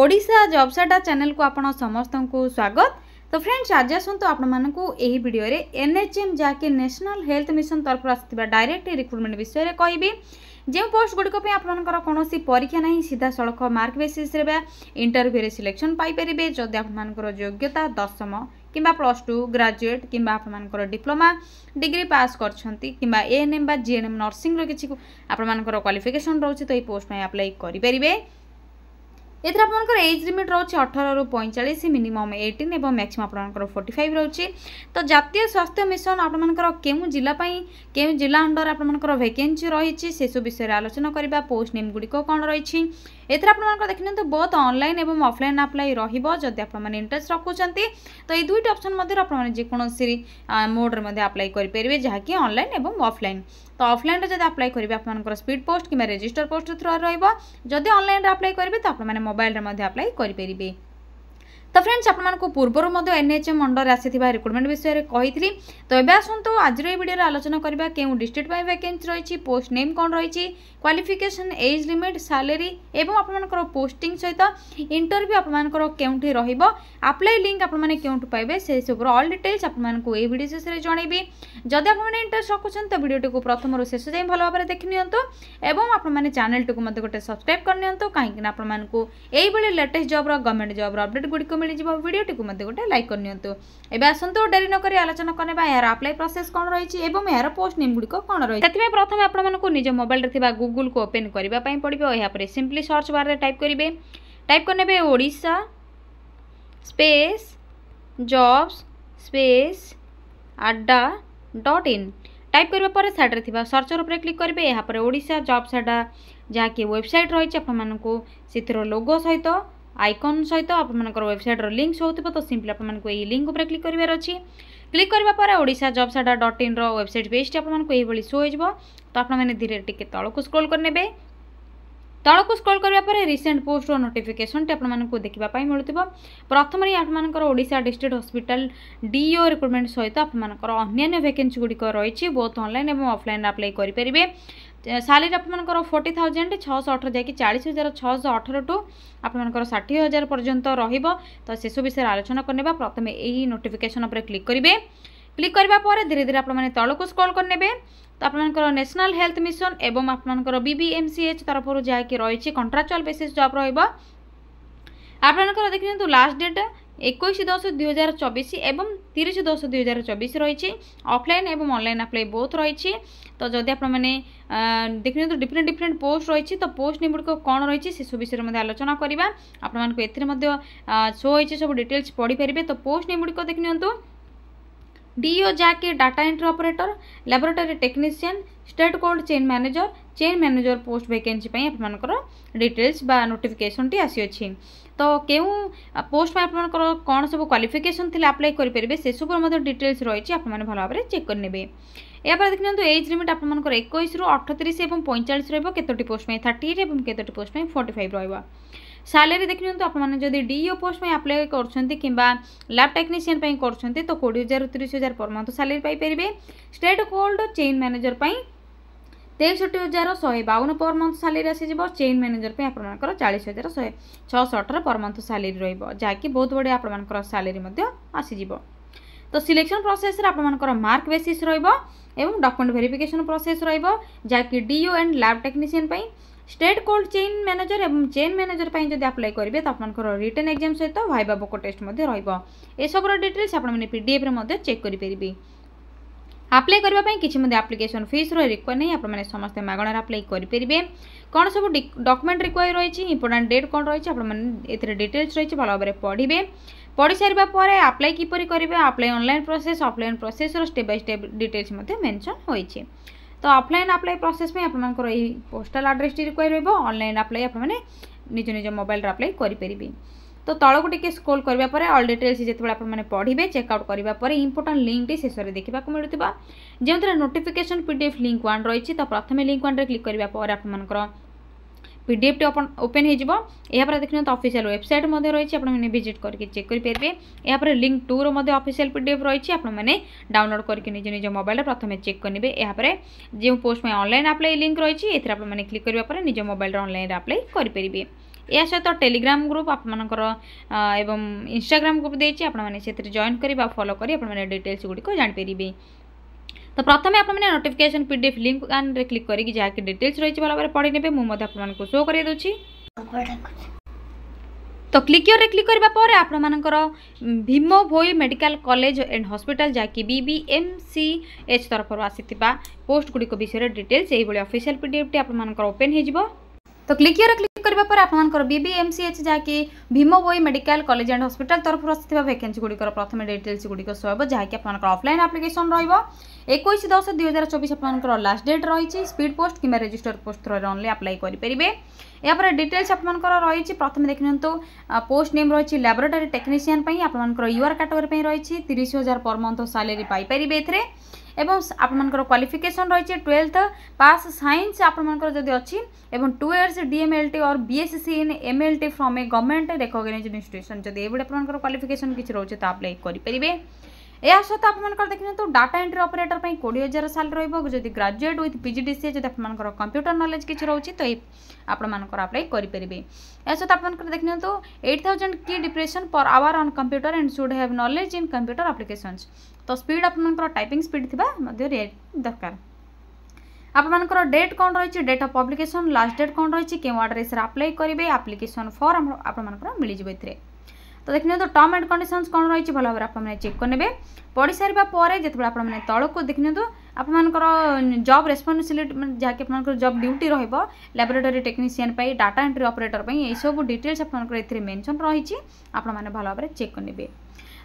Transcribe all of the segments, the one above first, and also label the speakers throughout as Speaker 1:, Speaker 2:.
Speaker 1: ଓଡ଼ିଶା ଜବ୍ସାଟା ଚ୍ୟାନେଲକୁ ଆପଣ ସମସ୍ତଙ୍କୁ ସ୍ୱାଗତ ତ ଫ୍ରେଣ୍ଡସ୍ ଆଜି ଆସନ୍ତୁ ଆପଣମାନଙ୍କୁ ଏହି ଭିଡ଼ିଓରେ ଏନ୍ଏଚ୍ଏମ୍ ଯାହାକି ନ୍ୟାସନାଲ୍ ହେଲ୍ଥ ମିଶନ ତରଫରୁ ଆସିଥିବା ଡାଇରେକ୍ଟ ରିକ୍ରୁଟମେଣ୍ଟ ବିଷୟରେ କହିବି ଯେଉଁ ପୋଷ୍ଟ ଗୁଡ଼ିକ ପାଇଁ ଆପଣମାନଙ୍କର କୌଣସି ପରୀକ୍ଷା ନାହିଁ ସିଧାସଳଖ ମାର୍କ ବେସିସ୍ରେ ବା ଇଣ୍ଟରଭ୍ୟୁରେ ସିଲେକ୍ସନ୍ ପାଇପାରିବେ ଯଦି ଆପଣମାନଙ୍କର ଯୋଗ୍ୟତା ଦଶମ କିମ୍ବା ପ୍ଲସ୍ ଟୁ ଗ୍ରାଜୁଏଟ୍ କିମ୍ବା ଆପଣମାନଙ୍କର ଡିପ୍ଲୋମା ଡିଗ୍ରୀ ପାସ୍ କରିଛନ୍ତି କିମ୍ବା ଏଏନ୍ଏମ୍ ବା ଜିଏନ୍ଏମ୍ ନର୍ସିଂର କିଛି ଆପଣମାନଙ୍କର କ୍ୱାଲିଫିକେସନ୍ ରହୁଛି ତ ଏହି ପୋଷ୍ଟ ପାଇଁ ଆପ୍ଲାଏ କରିପାରିବେ এতে আপনার এজ লিমিট রয়েছে অঠরু পঁয়চাশ মিনিমম এইটিন এবং ম্যাক্সিমম আপনার ফোর্টি ফাইভ রয়েছে তো জাতীয় স্বাস্থ্য মিশন আপনার কেউ জেলা কেউ জেলা অন্ডর আপনার ভ্যাকেন্সি রয়েছে সেসব বিষয়ে আলোচনা করা পোস্ট নেম গুড়ি কম রয়েছে এতে আপনার দেখি নিতে বোধ অনলাইন এবং অফলাইন আপ্লাই রহব যদি আপনার ইন্টারেস্ট রাখুচার তো এই দুইটি অপসন মধ্যে আপনার যেকোন মোড্রে মধ্যে আপ্লাই করে পেবে যা কি অনলাইন এবং অফলাইন তো অফলাইনে যদি আপ্লাই করবে আপনার স্পিড পোস্ট কিংবা রেজিষ্টর পোস্ট থ্রু রহব যদি অনলাইনে আপ্লাই করবে তো আপনার ମୋବାଇଲରେ ମଧ୍ୟ ଆପ୍ଲାଏ କରିପାରିବେ ତ ଫ୍ରେଣ୍ଡସ୍ ଆପଣମାନଙ୍କୁ ପୂର୍ବରୁ ମଧ୍ୟ ଏନ୍ଏଚ୍ଏମ୍ ଅଣ୍ଡରରେ ଆସିଥିବା ରିକ୍ରୁଟମେଣ୍ଟ ବିଷୟରେ କହିଥିଲି ତ ଏବେ ଆସନ୍ତୁ ଆଜିର ଏହି ଭିଡ଼ିଓରେ ଆଲୋଚନା କରିବା କେଉଁ ଡିଷ୍ଟ୍ରିକ୍ଟ ପାଇଁ ଭ୍ୟାକେନ୍ସି ରହିଛି ପୋଷ୍ଟ ନେମ୍ କ'ଣ ରହିଛି କ୍ୱାଲିଫିକେସନ୍ ଏଜ୍ ଲିମିଟ୍ ସାଲେରୀ ଏବଂ ଆପଣମାନଙ୍କର ପୋଷ୍ଟିଂ ସହିତ ଇଣ୍ଟରଭ୍ୟୁ ଆପଣମାନଙ୍କର କେଉଁଠି ରହିବ ଆପ୍ଲାଏ ଲିଙ୍କ୍ ଆପଣମାନେ କେଉଁଠୁ ପାଇବେ ସେସବୁର ଅଲ୍ ଡିଟେଲ୍ସ ଆପଣମାନଙ୍କୁ ଏହି ଭିଡ଼ିଓ ଶେଷରେ ଜଣାଇବି ଯଦି ଆପଣମାନେ ଇଣ୍ଟରେଷ୍ଟ ରଖୁଛନ୍ତି ତ ଭିଡ଼ିଓଟିକୁ ପ୍ରଥମରୁ ଶେଷ ଯାଏଁ ଭଲ ଭାବରେ ଦେଖିନିଅନ୍ତୁ ଏବଂ ଆପଣମାନେ ଚ୍ୟାନେଲ୍ଟିକୁ ମଧ୍ୟ ଗୋଟେ ସବସ୍କ୍ରାଇବ୍ କରିନିଅନ୍ତୁ କାହିଁକିନା ଆପଣମାନଙ୍କୁ ଏଇଭଳି ଲେଟେଷ୍ଟ ଜବ୍ର ଗଭର୍ଣ୍ଣମେଣ୍ଟ ଜବ୍ର ଅପଡ଼େଟ୍ ଗୁଡ଼ିକୁ ମିଳିଯିବ ଭିଡ଼ିଓଟିକୁ ମଧ୍ୟ ଗୋଟେ ଲାଇକ୍ କରିନିଅନ୍ତୁ ଏବେ ଆସନ୍ତୁ ଡେରି ନକରି ଆଲୋଚନା କରିବା ଏହାର ଆପ୍ଲାଏ ପ୍ରୋସେସ୍ କ'ଣ ରହିଛି ଏବଂ ଏହାର ପୋଷ୍ଟ ନେମ୍ ଗୁଡ଼ିକ କ'ଣ ରହିଛି ସେଥିପାଇଁ ପ୍ରଥମେ ଆପଣମାନଙ୍କୁ ନିଜ ମୋବାଇଲରେ ଥିବା ଗୁଗୁଲକୁ ଓପେନ୍ କରିବା ପାଇଁ ପଡ଼ିବ ଏହାପରେ ସିମ୍ପଲି ସର୍ଚ୍ଚ ବାର୍ରେ ଟାଇପ୍ କରିବେ ଟାଇପ୍ କରିନେବେ Odisha space jobs space Adda dot in type করা পরে সাইড্রে থাকা সর্চর উপরে ক্লিক করবে এরপরে ওড়শা জব সাডা যা কি ওয়েবসাইট রয়েছে আপনার সেই লোগো সহিত ଆଇକନ୍ ସହିତ ଆପଣମାନଙ୍କର ୱେବସାଇଟ୍ର ଲିଙ୍କ୍ ସହୁଥିବ ତ ସିମ୍ପଲି ଆପଣମାନଙ୍କୁ ଏହି ଲିଙ୍କ୍ ଉପରେ କ୍ଲିକ୍ କରିବାର ଅଛି କ୍ଲିକ୍ କରିବା ପରେ ଓଡ଼ିଶା ଜବ୍ ସାଡ଼ା ଡଟ୍ ଇନ୍ର ୱେବସାଇଟ୍ ପେଜ୍ଟି ଆପଣମାନଙ୍କୁ ଏହିଭଳି ସୋ ହୋଇଯିବ ତ ଆପଣମାନେ ଧୀରେ ଟିକେ ତଳକୁ ସ୍କ୍ରୋଲ୍ କରିନେବେ ତଳକୁ ସ୍କ୍ରୋଲ୍ କରିବା ପରେ ରିସେଣ୍ଟ ପୋଷ୍ଟର ନୋଟିଫିକେସନ୍ଟି ଆପଣମାନଙ୍କୁ ଦେଖିବା ପାଇଁ ମିଳୁଥିବ ପ୍ରଥମରେ ଆପଣମାନଙ୍କର Odisha district hospital DEO recruitment ସହିତ ଆପଣମାନଙ୍କର ଅନ୍ୟାନ୍ୟ ଭ୍ୟାକେନ୍ସି ଗୁଡ଼ିକ ରହିଛି ବହୁତ ଅନଲାଇନ୍ ଏବଂ ଅଫଲାଇନ୍ ଆପ୍ଲାଏ କରିପାରିବେ ସାଲେରୀ ଆପଣମାନଙ୍କର ଫୋର୍ଟି ଥାଉଜେଣ୍ଡ ଛଅଶହ ଅଠର ଯାଇକି ଚାଳିଶ ହଜାର ଛଅଶହ ଅଠରଠୁ ଆପଣମାନଙ୍କର ଷାଠିଏ ହଜାର ପର୍ଯ୍ୟନ୍ତ ରହିବ ତ ସେସବୁ ବିଷୟରେ ଆଲୋଚନା କରିନେବା ପ୍ରଥମେ ଏହି ନୋଟିଫିକେସନ୍ ଉପରେ କ୍ଲିକ୍ କରିବେ କ୍ଲିକ୍ କରିବା ପରେ ଧୀରେ ଧୀରେ ଆପଣମାନେ ତଳକୁ ସ୍କ୍ରୋଲ୍ କରିନେବେ ତ ଆପଣଙ୍କର ନ୍ୟାସନାଲ୍ ହେଲ୍ଥ ମିଶନ୍ ଏବଂ ଆପଣମାନଙ୍କର ବିବିଏମ୍ସିଏଚ୍ ତରଫରୁ ଯାହାକି ରହିଛି କଣ୍ଟ୍ରାକ୍ଚୁଆଲ୍ ବେସିସ୍ ଜବ୍ ରହିବ ଆପଣଙ୍କର ଦେଖିନିଅନ୍ତୁ ଲାଷ୍ଟ ଡେଟ୍ একুশ দশ দুই হাজার চবিশ এবং তিরিশ দশ দুই হাজার চবিশ রয়েছে অফলাইন এবং অনলাইন আপ্লাই বোথ রয়েছে তো যদি আপনার দেখুন ডিফরেন্ট ডিফরেন্ট পোস্ট রয়েছে তো পোস্ট নিগুড়ি কম রয়েছে সেসব বিষয়ে মধ্যে আলোচনা করা আপনার এতে শো হয়েছে সব ডিটেলস পড়িপারে তো পোস্ট নিগুড়ি দেখে নিউ डीईओ जाके data entry operator laboratory technician state cold chain manager chain manager post vacancy आपर डिटेल्स बा नोटिफिकेसन टी आसी ତ କେଉଁ ପୋଷ୍ଟ ପାଇଁ ଆପଣଙ୍କର କ'ଣ ସବୁ କ୍ୱାଲିଫିକେସନ୍ ଥିଲେ ଆପ୍ଲାଏ କରିପାରିବେ ସେସବୁର ମଧ୍ୟ ଡିଟେଲ୍ସ ରହିଛି ଆପଣମାନେ ଭଲ ଭାବରେ ଚେକ୍ କରିନେବେ এবার দেখি নিহত এজ লিমিট আপনার একইশু অঠতিশ এবং পঁয়চাশ রহব কতোটি পোস্ট পাই থার্টি এইট এবং কতোটি পোস্ট পাই ফর্টি ফাইভ রহব স্যালারি দেখি নিহত আপনার যদি ডিও পোস্ট পাই আপ্লাই করছেন কিংবা ল্যাব টেকনিসিয়ান পাই করছেন তো কোড়ি হাজার তিরিশ হাজার পর মন্থ স্যালারি পাইপারে স্টেট কোল্ড চেইন ম্যানেজর পাই তেষট্টি হাজার শহে বাউন পর মন্থ স্যালারি আসিযোগ চেইন ম্যানেজর পাই আপনার চাশ হাজার শহে ছশো অঠর পর মন্থ স্যালারি রহব যা কি বহুত বড়িয়া আপনার স্যালারি আসিযোগ তো ସିଲେକ୍ସନ ପ୍ରୋସେସରେ ଆପଣମାନଙ୍କର ମାର୍କ ବେସିସ୍ ରହିବ ଏବଂ ଡକ୍ୟୁମେଣ୍ଟ ଭେରିଫିକେସନ୍ ପ୍ରୋସେସ୍ ରହିବ ଯାହାକି ଡିଓ ଆଣ୍ଡ ଲ୍ୟାବ୍ ଟେକ୍ନିସିଆନ୍ ପାଇଁ ଷ୍ଟେଟ୍ କୋଲ୍ଡ ଚେନ୍ ମ୍ୟାନେଜର ଏବଂ ଚେନ୍ ମ୍ୟାନେଜର ପାଇଁ ଯଦି ଆପ୍ଲାଏ କରିବେ ତ ଆପଣଙ୍କର ରିଟର୍ନ ଏକ୍ଜାମ୍ ସହିତ ଭାଇବା ବୋକ ଟେଷ୍ଟ ମଧ୍ୟ ରହିବ ଏସବୁର ଡିଟେଲ୍ସ ଆପଣମାନେ ପିଡ଼ିଏଫ୍ରେ ମଧ୍ୟ ଚେକ୍ କରିପାରିବେ ଆପ୍ଲାଏ କରିବା ପାଇଁ କିଛି ମଧ୍ୟ ଆପ୍ଲିକେସନ୍ ଫିସ୍ର ରିକ୍ୱାର ନାହିଁ ଆପଣମାନେ ସମସ୍ତେ ମାଗଣାରେ ଆପ୍ଲାଏ କରିପାରିବେ କ'ଣ ସବୁ ଡକ୍ୟୁମେଣ୍ଟ ରିକ୍ୱାର ରହିଛି ଇମ୍ପୋର୍ଟାଣ୍ଟ ଡେଟ୍ କ'ଣ ରହିଛି ଆପଣମାନେ ଏଥିରେ ଡିଟେଲ୍ସ ରହିଛି ଭଲ ଭାବରେ ପଢ଼ିବେ পড়ি সারা পরে আপ্লাই কিপর করবে আপ্লাই অনলাইন প্রোসেস অফলাইন প্রোসেসর স্টেপ বাই স্টেপ ডিটেলস মধ্যে মেনশন হয়েছে তো অফলাইন আপ্লাই প্রোসেস আপনার এই পোস্টাল আড্রেসটি রিকোয়ার রহব অনলাইন আপ্লাই আপনার নিজ নিজ মোবাইল আপ্লাই করে তো তলক টিকি স্কোল করা পরে অল ডিটেলস যেতবে আপনার পড়বে চেক আউট করা পরে ইম্পর্টাট লিঙ্কটি শেষে দেখা মিলুবা যে নোটিফিকেসন পিডিএফ লিঙ্ক ওয়ান রয়েছে তো প্রথমে লিঙ্ক ওয়ান ক্লিক করা পরে আপনার পিডিএফটি ওপেন হয়েଯିব ଏହାପରେ ଦେଖିନିଅନ୍ତୁ ଅଫିସିଆଲ ୱେବସାଇଟ୍ ମଧ୍ୟ ରହିଛି ଆପଣମାନେ ଭିଜିଟ୍ କରିକି ଚେକ୍ କରିପାରିବେ ଏହାପରେ ଲିଙ୍କ୍ ଟୁର ମଧ୍ୟ ଅଫିସିଆଲ ପିଡ଼ିଏଫ୍ ରହିଛି ଆପଣମାନେ ଡାଉନଲୋଡ଼ କରିକି ନିଜ ନିଜ ମୋବାଇଲରେ ପ୍ରଥମେ ଚେକ୍ କରିନେବେ ଏହାପରେ ଯେଉଁ ପୋଷ୍ଟ ପାଇଁ ଅନଲାଇନ୍ ଆପ୍ଲାଏ ଲିଙ୍କ୍ ରହିଛି ଏଥିରେ ଆପଣମାନେ କ୍ଲିକ୍ କରିବା ପରେ ନିଜ ମୋବାଇଲରେ ଅନଲାଇନ୍ରେ ଆପ୍ଲାଏ କରିପାରିବେ ଏହା ସହିତ ଟେଲିଗ୍ରାମ ଗ୍ରୁପ୍ ଆପଣମାନଙ୍କର ଏବଂ ଇନଷ୍ଟାଗ୍ରାମ ଗ୍ରୁପ୍ ଦେଇଛି ଆପଣମାନେ ସେଥିରେ ଜଏନ୍ କରି ବା ଫଲୋ କରି ଆପଣମାନେ ଡିଟେଲ୍ସ ଗୁଡ଼ିକ ଜାଣିପାରିବେ তো প্রথমে আপনার নোটিফিকেসন পিডিএফ লিঙ্ক কানে ক্লিক করি যা ডিটেলস রয়েছে ভালো ভাবে পড়ে নেবে মু আপনার শো করাই দেছি তো ক্লিক ইয়র্রে ক্লিক করা পরে আপনার Bhima Bhoi medical college and hospital যা কি বিবিএমসি এচ তরফর আসিবা পোস্ট গুড়ি বিষয়ে ডিটেলস এইভাবে অফিসিয়াল পিডিএফটি আপনার ওপেন হয়ে যাব তো ক্লিক ইয়র্রে କରିବା ପରେ ଆପଣମାନଙ୍କର ବିବିଏମ୍ସିଏଚ୍ ଯାହାକି Bhima Bhoi medical college and hospital ତରଫରୁ ଆସିଥିବା ଭେକେନ୍ସି ଗୁଡ଼ିକର ପ୍ରଥମେ ଡିଟେଲ୍ସ ଗୁଡ଼ିକ ସୋ ହେବ ଯାହାକି ଆପଣଙ୍କର ଅଫଲାଇନ୍ ଆପ୍ଲିକେସନ୍ ରହିବ ଏକୋଇଶ ଦଶ ଦୁଇ ହଜାର ଚବିଶ ଆପଣଙ୍କର ଲାଷ୍ଟ ଡେଟ୍ ରହିଛି ସ୍ପିଡ୍ ପୋଷ୍ଟ କିମ୍ବା ରେଜିଷ୍ଟର ପୋଷ୍ଟ ଥ୍ରୋରେ ଅନ୍ଲି ଆପ୍ଲାଏ କରିପାରିବେ ଏହାପରେ ଡିଟେଲ୍ସ ଆପଣମାନଙ୍କର ରହିଛି ପ୍ରଥମେ ଦେଖିନିଅନ୍ତୁ ପୋଷ୍ଟ ନେମ୍ ରହିଛି ଲାବୋରେଟୋରୀ ଟେକ୍ନିସିଆନ୍ ପାଇଁ ଆପଣମାନଙ୍କର ୟୁଆର୍ କାଟଗୋରୀ ପାଇଁ ରହିଛି ତିରିଶ ହଜାର ପର ମନ୍ଥ ସାଲେରୀ ପାଇପାରିବେ ଏଥିରେ এবং আপনার ক্বালিফিকেসন রয়েছে টুয়েলথ পাস সাইন্স আপনার যদি অছি এবং two years DMLT or BSc in MLT from a government recognized institution যদি এইভাবে আপনার ক্বালিফিকেসন কিছু রয়েছে তো আপ্লাই করে ଏହା ସହିତ ଆପଣମାନଙ୍କର ଦେଖିନିଅନ୍ତୁ ଡାଟା ଏଣ୍ଟ୍ରି ଅପରେଟର ପାଇଁ କୋଡ଼ିଏ ହଜାର ସାଲାରି ରହିବ ଯଦି graduate with P G D C ଯଦି ଆପଣମାନଙ୍କର କମ୍ପ୍ୟୁଟର ନଲେଜ୍ କିଛି ରହୁଛି ତ ଏଇ ଆପଣମାନଙ୍କର ଆପ୍ଲାଏ କରିପାରିବେ ଏହା ସହିତ ଆପଣଙ୍କର ଦେଖିନିଅନ୍ତୁ eight thousand key depression per hour on computer and should have knowledge in computer applications ତ ସ୍ପିଡ୍ ଆପଣଙ୍କର ଟାଇପିଂ ସ୍ପିଡ୍ ଥିବା ମଧ୍ୟ ଦରକାର ଆପଣମାନଙ୍କର ଡେଟ୍ କ'ଣ ରହିଛି date of publication last date କ'ଣ ରହିଛି କେଉଁ ଆଡ୍ରେସ୍ରେ ଆପ୍ଲାଏ କରିବେ ଆପ୍ଲିକେସନ୍ ଫର୍ମ ଆପଣମାନଙ୍କର ମିଳିଯିବ ଏଥିରେ ତ ଦେଖିନିଅନ୍ତୁ ଟର୍ମ ଆଣ୍ଡ କଣ୍ଡିସନ୍ସ କ'ଣ ରହିଛି ଭଲ ଭାବରେ ଆପଣମାନେ ଚେକ୍ କରିନେବେ ପଢ଼ି ସାରିବା ପରେ ଯେତେବେଳେ ଆପଣମାନେ ତଳକୁ ଦେଖିନିଅନ୍ତୁ ଆପଣମାନଙ୍କର ଜବ୍ ରେସ୍ପନ୍ସିବିଲିଟି ମାନେ ଯାହାକି ଆପଣଙ୍କର ଜବ୍ ଡ୍ୟୁଟି ରହିବ ଲାବୋରେଟୋରୀ ଟେକ୍ନିସିଆନ୍ ପାଇଁ ଡାଟା ଏଣ୍ଟ୍ରି ଅପରେଟର୍ ପାଇଁ ଏଇସବୁ ଡିଟେଲ୍ସ ଆପଣଙ୍କର ଏଥିରେ ମେନ୍ସନ୍ ରହିଛି ଆପଣମାନେ ଭଲ ଭାବରେ ଚେକ୍ କରିନେବେ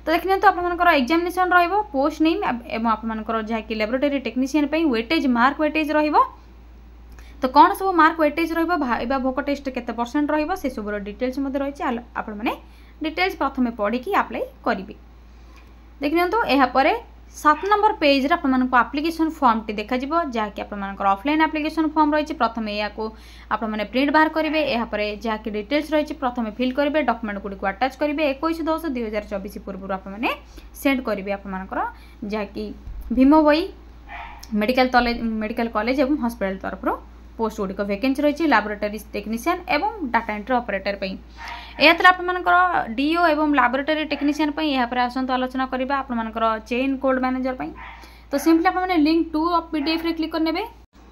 Speaker 1: ତ ଦେଖିନିଅନ୍ତୁ ଆପଣମାନଙ୍କର ଏକ୍ଜାମିନେସନ୍ ରହିବ ପୋଷ୍ଟ ନେମ୍ ଏବଂ ଆପଣମାନଙ୍କର ଯାହାକି ଲାବୋରେଟୋରୀ ଟେକ୍ନିସିଆନ୍ ପାଇଁ ୱେଟେଜ୍ ମାର୍କ ୱେଟେଜ୍ ରହିବ ତ କ'ଣ ସବୁ ମାର୍କ ୱେଟେଜ୍ ରହିବ ଭାଇବା ଭୋକ ଟେଷ୍ଟ କେତେ ପରସେଣ୍ଟ ରହିବ ସେସବୁର ଡିଟେଲ୍ସ ମଧ୍ୟ ରହିଛି ଆପଣମାନେ ଡିଟେଲ୍ସ ପ୍ରଥମେ ପଢ଼ିକି ଆପ୍ଲାଏ କରିବେ ଦେଖିନିଅନ୍ତୁ ଏହାପରେ সাত নম্বর পেজরে আপনার আপ্লিকেসন ফর্মটি দেখা যাব যা কি আপনার অফলাইন আপ্লিকেসন ফর্ম রয়েছে প্রথমে ইয়াকু আপনার প্রিন্ট বাহার করবে এরপরে যা কি ডিটেলস রয়েছে প্রথমে ফিল করবে ডকুমেন্ট গুড়ি আটাচ করবে একুশ দশ দুই হাজার চবিশ পূর্ব আপনার সেন্ড করবে আপনার যা কি Bhima Bhoi medical medical college এবং হসপিটাল তরফর পোস্ট গুড়িক ভ্যাকেন্সি রয়েছে ল্যাবরেটরি টেকনিসিয়ান এবং ডাটা এন্ট্রি অপরেটর এহাতর আপনার ডিও এবং ল্যাবরেটরি টেকনিসিয়ান এরপরে আসন্তু আলোচনা করা আপনার চেইন কোড ম্যানেজর তো সিম্পলি আপনার লিঙ্ক টু অফ পিডিএফ রে ক্লিক করে নেবে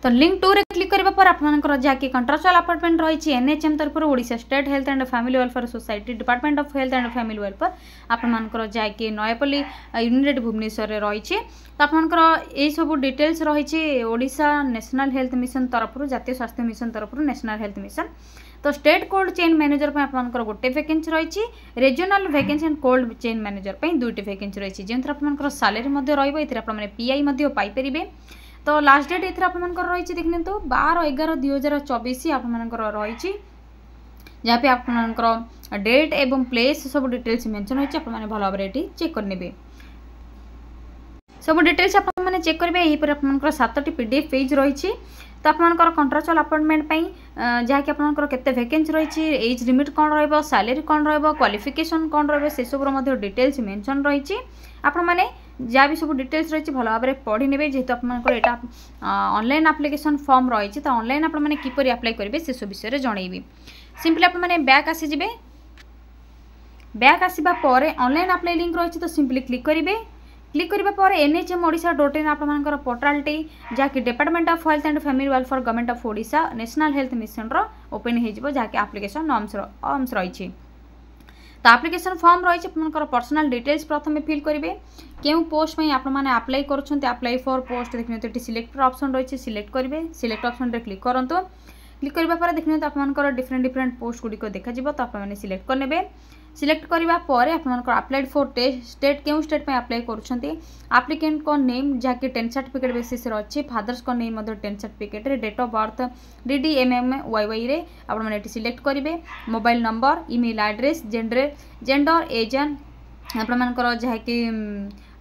Speaker 1: তো লিঙ্ক টুরে ক্লিক করা পরে আপনার যা কি কন্ট্রাকচুয়াল আপার্টমেন্ট রয়েছে এনএচএম তরফর Odisha state health and family welfare society department of health and family welfare আপনার যা কি নয়াপল্লী ইউনিট ভুবনেশ্বরের রয়েছে তো আপনার এইসব ডিটেলস রয়েছে ওড়শা ন্যাশনাল হেলথ মিশন তরফর জাতীয় স্বাস্থ্য মিশন তরফর ন্যাশনাল হেলথ মিশন তো স্টেট কোল্ড চেন ম্যানেজর আপনার গোটে ভ্যাকেন্সি রয়েছে regional vacancy and cold chain manager দুইটি ভ্যাকেন্সি রয়েছে যে আপনার স্যালারি রহব এতে আপনার পিআই পাইপারে তো ଲାଷ୍ଟ ଡେଟ୍ ଏଥିରେ ଆପଣମାନଙ୍କର ରହିଛି ଦେଖିନିଅନ୍ତୁ ବାର ଏଗାର ଦୁଇ ହଜାର ଚବିଶ ଆପଣମାନଙ୍କର ରହିଛି ଯାହାବି ଆପଣମାନଙ୍କର ଡେଟ୍ ଏବଂ ପ୍ଲେସ୍ ସବୁ ଡିଟେଲ୍ସ ମେନ୍ସନ୍ ହୋଇଛି ଆପଣମାନେ ଭଲ ଭାବରେ ଏଠି ଚେକ୍ କରିନେବେ ସବୁ ଡିଟେଲ୍ସ ଆପଣମାନେ ଚେକ୍ କରିବେ ଏହିପରି ଆପଣମାନଙ୍କର ସାତଟି ପି ଡି ଏଫ୍ ପେଜ୍ ରହିଛି ତ ଆପଣମାନଙ୍କର କଣ୍ଟ୍ରାଚୁଆଲ୍ ଆପଏଣ୍ଟମେଣ୍ଟ ପାଇଁ ଯାହାକି ଆପଣମାନଙ୍କର କେତେ ଭେକେନ୍ସି ରହିଛି ଏଜ୍ ଲିମିଟ୍ କ'ଣ ରହିବ ସାଲେରୀ କ'ଣ ରହିବ କ୍ୱାଲିଫିକେସନ୍ କ'ଣ ରହିବ ସେସବୁର ମଧ୍ୟ ଡିଟେଲ୍ସ ମେନ୍ସନ୍ ରହିଛି ଆପଣମାନେ যা বি সব ডিটেলস রয়েছে ভালোভাবে পড়ে নেবে যেহেতু আপনার এটা অনলাইন আপ্লিকেসন ফর্ম রয়েছে তো অনলাইন আপনার কিপর আপ্লাই করবে সেসব বিষয়ে জনাইবি সিম্পলি আপনার ব্যাক আসিযে ব্যাক আসা পরে অনলাইন আপ্লাই লিঙ্ক রয়েছে তো সিম্পলি ক্লিক করবে ক্লিক করা পরে এনএচএম ওড়শা ডট ইন আপনার পোর্টালটি যা কি department of health and family welfare government of Odisha national health মিশনর ওপেন হয়ে যাব যা কি আপ্লিকেসন নর্মস অর্মস রয়েছে তো আপ্লিকেসন ফর্ম রয়েছে আপনার পর্সোনাল ডিটেলস প্রথমে ফিল করবে কেউ পোস্ট পাই আপনার আপ্লাই করছেন আপ্লাই ফর পোস্ট দেখুন এটি সিলেক্টর অপসন রয়েছে সিলেক্ট করবে সিলেক্ট অপসনরে ক্লিক করতু କ୍ଲିକ୍ କରିବା ପରେ ଦେଖିନିଅନ୍ତୁ ଆପଣମାନଙ୍କର ଡିଫରେଣ୍ଟ ଡିଫରେଣ୍ଟ ପୋଷ୍ଟ ଗୁଡ଼ିକ ଦେଖାଯିବ ତ ଆପଣମାନେ ସିଲେକ୍ଟ କରିନେବେ ସିଲେକ୍ଟ କରିବା ପରେ ଆପଣମାନଙ୍କର ଆପ୍ଲାଏଡ୍ ଫର୍ ଷ୍ଟେଟ୍ କେଉଁ ଷ୍ଟେଟ୍ ପାଇଁ ଆପ୍ଲାଏ କରୁଛନ୍ତି ଆପ୍ଲିକେଣ୍ଟଙ୍କ ନେମ୍ ଯାହାକି ଟେନ୍ଥ ସାର୍ଟିଫିକେଟ୍ ବେସିସ୍ରେ ଅଛି ଫାଦର୍ସଙ୍କ ନେମ୍ ମଧ୍ୟ ଟେନ୍ଥ ସାର୍ଟିଫିକେଟ୍ରେ date of birth D D M M Y ୱାଇରେ ଆପଣମାନେ ଏଠି ସିଲେକ୍ଟ କରିବେ mobile number email address gender gender age ଆପଣମାନଙ୍କର ଯାହାକି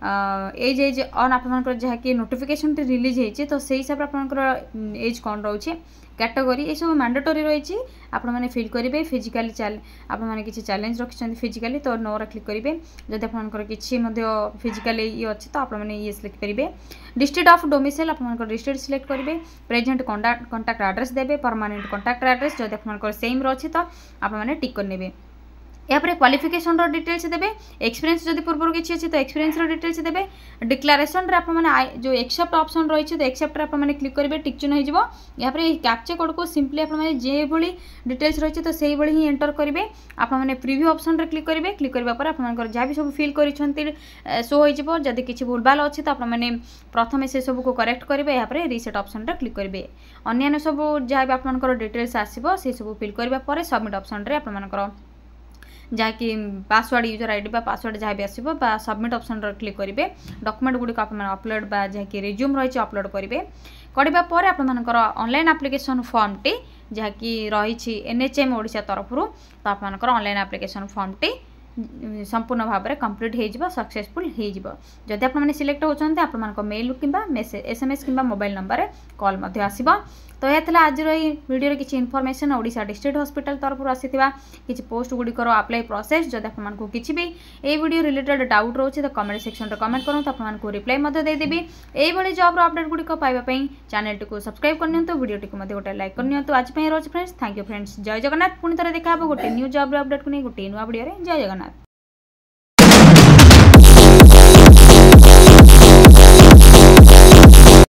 Speaker 1: ଏଜ୍ ଏଜ୍ ଅନ୍ ଆପଣଙ୍କର ଯାହାକି ନୋଟିଫିକେସନ୍ଟି ରିଲିଜ୍ ହେଇଛି ତ ସେଇ ହିସାବରେ ଆପଣଙ୍କର ଏଜ୍ କ'ଣ ରହୁଛି କ୍ୟାଟେଗୋରୀ ଏସବୁ ମ୍ୟାଣ୍ଡେଟୋରୀ ରହିଛି ଆପଣମାନେ ଫିଲ୍ କରିବେ ଫିଜିକାଲି ଆପଣମାନେ କିଛି ଚ୍ୟାଲେଞ୍ଜ ରଖିଛନ୍ତି ଫିଜିକାଲି ତ ନୋରେ କ୍ଲିକ୍ କରିବେ ଯଦି ଆପଣଙ୍କର କିଛି ମଧ୍ୟ ଫିଜିକାଲି ଇଏ ଅଛି ତ ଆପଣମାନେ ଇଏ ସିଲେକ୍ଟ କରିବେ ଡିଷ୍ଟ୍ରିକ୍ଟ ଅଫ୍ ଡୋମିସାଇଲ୍ ଆପଣଙ୍କର ଡିଷ୍ଟ୍ରିକ୍ଟ ସିଲେକ୍ଟ କରିବେ ପ୍ରେଜେଣ୍ଟ କଣ୍ଟାକ୍ଟ ଆଡ୍ରେସ୍ ଦେବେ ପରମାନେଣ୍ଟ କଣ୍ଟାକ୍ଟ ଆଡ୍ରେସ୍ ଯଦି ଆପଣଙ୍କର ସେମ୍ର ଅଛି ତ ଆପଣମାନେ ଟିକ୍ କରିନେବେ ଏହାପରେ କ୍ୱାଲିଫିକେସନର ଡିଟେଲ୍ସ ଦେବେ ଏକ୍ସପିରିଏନ୍ସ ଯଦି ପୂର୍ବରୁ କିଛି ଅଛି ତ ଏକ୍ସପିରିଏନ୍ସର ଡିଟେଲ୍ସ ଦେବେ ଡିକ୍ଲାରେସନରେ ଆପଣମାନେ ଯେଉଁ ଏକ୍ସେପ୍ଟ ଅପସନ୍ ରହିଛି ତ ଏକ୍ସେପ୍ଟରେ ଆପଣମାନେ କ୍ଲିକ୍ କରିବେ ଟିକ୍ଚୁନ ହୋଇଯିବ ଏହାପରେ ଏହି କ୍ୟାପ୍ଚେ କୋଡ଼କୁ ସିମ୍ପଲି ଆପଣମାନେ ଯେଭଳି ଡିଟେଲ୍ସ ରହିଛି ତ ସେଇଭଳି ହିଁ ଏଣ୍ଟର କରିବେ ଆପଣମାନେ ପ୍ରିଭ୍ୟୁ ଅପସନ୍ରେ କ୍ଲିକ୍ କରିବେ କ୍ଲିକ୍ କରିବା ପରେ ଆପଣମାନଙ୍କର ଯାହା ବି ସବୁ ଫିଲ୍ କରିଛନ୍ତି ସୋ ହୋଇଯିବ ଯଦି କିଛି ଭୁଲଭାଲ ଅଛି ତ ଆପଣମାନେ ପ୍ରଥମେ ସେସବୁକୁ କରେକ୍ଟ କରିବେ ଏହାପରେ ରିସେଟ୍ ଅପସନ୍ରେ କ୍ଲିକ୍ କରିବେ ଅନ୍ୟାନ୍ୟ ସବୁ ଯାହା ବି ଆପଣଙ୍କର ଡିଟେଲ୍ସ ଆସିବ ସେସବୁ ଫିଲ୍ କରିବା ପରେ ସବମିଟ୍ ଅପସନ୍ରେ ଆପଣମାନଙ୍କର ᱡᱟᱦᱟᱸ ᱠᱤ ᱯᱟᱥᱣᱟᱨഡ് ᱭᱩᱡᱟᱨ ᱟᱭᱰᱤ ᱵᱟ ᱯᱟᱥᱣᱟᱨഡ് ᱡᱟᱦᱟᱸ ᱵᱮ ᱟᱥᱤᱵᱚ ᱵᱟ ᱥᱟᱵᱢᱤᱴ ᱚᱯᱥᱚᱱ ᱨᱮ ᱠᱞᱤᱠ ᱠᱟᱹᱨᱤᱵᱮ ᱰᱚᱠᱩᱢᱮᱱᱴ ᱜᱩᱰᱤ ᱠᱚ ᱟᱯᱮ ᱢᱟᱱ ᱟᱯᱞᱚᱰ ᱵᱟ ᱡᱟᱦᱟᱸ ᱠᱤ ᱨᱮᱡᱩᱢ ᱨᱟᱹᱪᱷᱤ ᱟᱯᱞᱚᱰ ᱠᱚᱨᱤᱵᱮ ᱠᱚᱰᱤᱵᱟ ᱯᱚᱨᱮ ᱟᱯᱱᱟᱱ ᱠᱚ ᱚᱱᱞᱟᱹᱱ ᱮᱯᱞᱤᱠᱮᱥᱚᱱ ᱯᱷᱚᱨᱢ ᱴᱤ ᱡᱟᱦᱟᱸ ᱠᱤ ᱨᱟᱹᱪᱷᱤ ᱮᱱᱮᱪᱮᱢ ᱚᱲᱤᱥᱟ ᱛᱟᱨᱯᱩᱨᱩ ᱛᱚ ᱟᱯ ତ ଏହା ଥିଲା ଆଜିର ଏହି ଭିଡ଼ିଓର କିଛି ଇନଫର୍ମେସନ୍ ଓଡ଼ିଶା ଡିଷ୍ଟ୍ରିକ୍ଟ ହସ୍ପିଟାଲ ତରଫରୁ ଆସିଥିବା କିଛି ପୋଷ୍ଟଗୁଡ଼ିକର ଆପ୍ଲାଏ ପ୍ରୋସେସ୍ ଯଦି ଆପଣମାନଙ୍କୁ କିଛି ବି ଏହି ଭିଡ଼ିଓ ରିଲେଟେଡ୍ ଡାଉଟ୍ ରହୁଛି ତ କମେଣ୍ଟ ସେକ୍ସନରେ କମେଣ୍ଟ କରନ୍ତୁ ଆପଣମାନଙ୍କୁ ରିପ୍ଲାଏ ମଧ୍ୟ ଦେଇଦେବି ଏଇଭଳି ଜବ୍ର ଅପଡ଼େଟ୍ଗୁଡ଼ିକ ପାଇବା ପାଇଁ ଚ୍ୟାନେଲଟିକୁ ସବସ୍କ୍ରାଇବ୍ କରିନିଅନ୍ତୁ ଭିଡ଼ିଓଟିକୁ ମଧ୍ୟ ଗୋଟେ ଲାଇକ୍ କରିନିଅନ୍ତୁ ଆଜି ପାଇଁ ରହୁଛି friends thank you friends Jai Jagannath ପୁଣି ଥରେ ଦେଖା ହେବ ଗୋଟେ ନ୍ୟୁ ଜବ୍ର ଅପଡ଼େଟ୍କୁ ନେଇ ଗୋଟିଏ ନୂଆ ଭିଡ଼ିଓରେ ଜୟ ଜଗନ୍ନାଥ